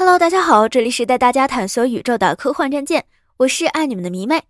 Hello，大家好，这里是带大家探索宇宙的科幻战舰，我是爱你们的迷妹。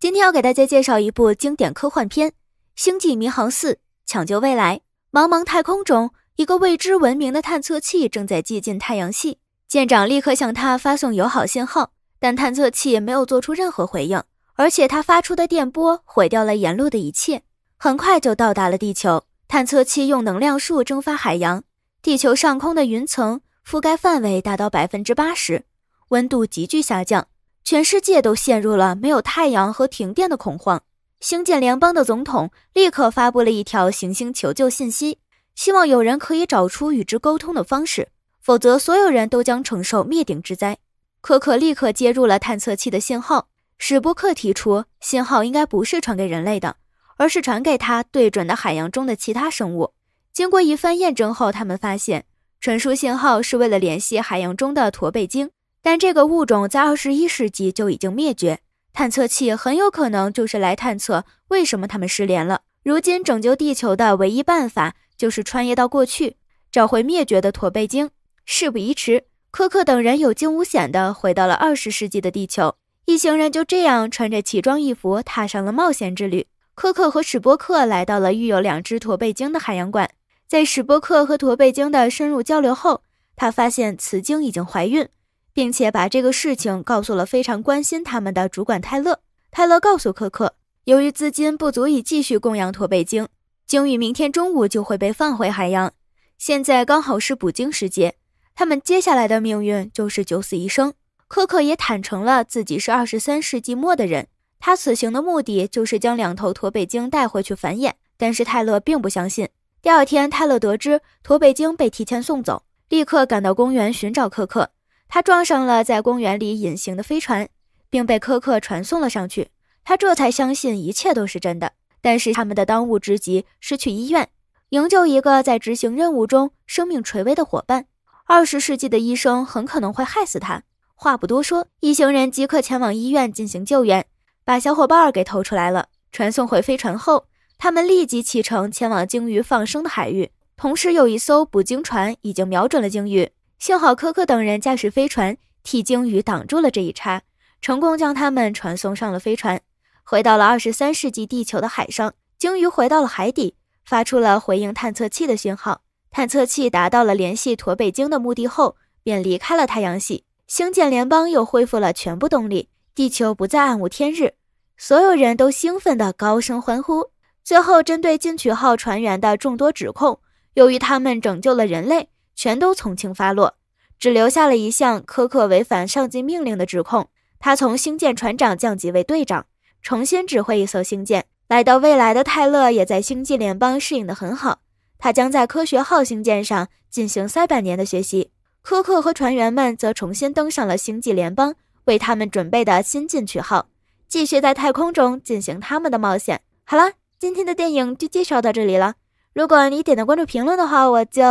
今天要给大家介绍一部经典科幻片《星际迷航四：抢救未来》。茫茫太空中，一个未知文明的探测器正在接近太阳系，舰长立刻向它发送友好信号，但探测器没有做出任何回应，而且它发出的电波毁掉了沿路的一切，很快就到达了地球。探测器用能量束蒸发海洋，地球上空的云层。覆盖范围达到百分之八十，温度急剧下降，全世界都陷入了没有太阳和停电的恐慌。星舰联邦的总统立刻发布了一条行星求救信息，希望有人可以找出与之沟通的方式，否则所有人都将承受灭顶之灾。可可立刻接入了探测器的信号。史波克提出，信号应该不是传给人类的，而是传给他对准的海洋中的其他生物。经过一番验证后，他们发现。传输信号是为了联系海洋中的驼背鲸，但这个物种在二十一世纪就已经灭绝。探测器很有可能就是来探测为什么他们失联了。如今拯救地球的唯一办法就是穿越到过去，找回灭绝的驼背鲸。事不宜迟，柯克等人有惊无险地回到了二十世纪的地球。一行人就这样穿着奇装异服踏上了冒险之旅。柯克和史波克来到了育有两只驼背鲸的海洋馆。在史波克和驼背鲸的深入交流后，他发现雌鲸已经怀孕，并且把这个事情告诉了非常关心他们的主管泰勒。泰勒告诉科克，由于资金不足以继续供养驼背鲸，鲸鱼明天中午就会被放回海洋。现在刚好是捕鲸时节，他们接下来的命运就是九死一生。科克也坦诚了自己是二十三世纪末的人，他此行的目的就是将两头驼背鲸带回去繁衍，但是泰勒并不相信。第二天，泰勒得知驼背鲸被提前送走，立刻赶到公园寻找柯克。他撞上了在公园里隐形的飞船，并被柯克传送了上去。他这才相信一切都是真的。但是他们的当务之急是去医院营救一个在执行任务中生命垂危的伙伴。二十世纪的医生很可能会害死他。话不多说，一行人即刻前往医院进行救援，把小伙伴给偷出来了。传送回飞船后。他们立即启程前往鲸鱼放生的海域，同时有一艘捕鲸船已经瞄准了鲸鱼。幸好科克等人驾驶飞船替鲸鱼挡住了这一叉，成功将他们传送上了飞船，回到了二十三世纪地球的海上。鲸鱼回到了海底，发出了回应探测器的讯号。探测器达到了联系驼背鲸的目的后，便离开了太阳系。星舰联邦又恢复了全部动力，地球不再暗无天日。所有人都兴奋地高声欢呼。最后，针对进取号船员的众多指控，由于他们拯救了人类，全都从轻发落，只留下了一项苛刻违反上级命令的指控。他从星舰船长降级为队长，重新指挥一艘星舰。来到未来的泰勒也在星际联邦适应得很好，他将在科学号星舰上进行三百年的学习。科克和船员们则重新登上了星际联邦为他们准备的新进取号，继续在太空中进行他们的冒险。好了。今天的电影就介绍到这里了。如果你点的关注评论的话，我就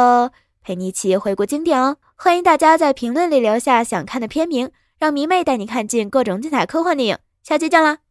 陪你一起回顾经典哦。欢迎大家在评论里留下想看的片名，让迷妹带你看尽各种精彩科幻电影。下期见啦！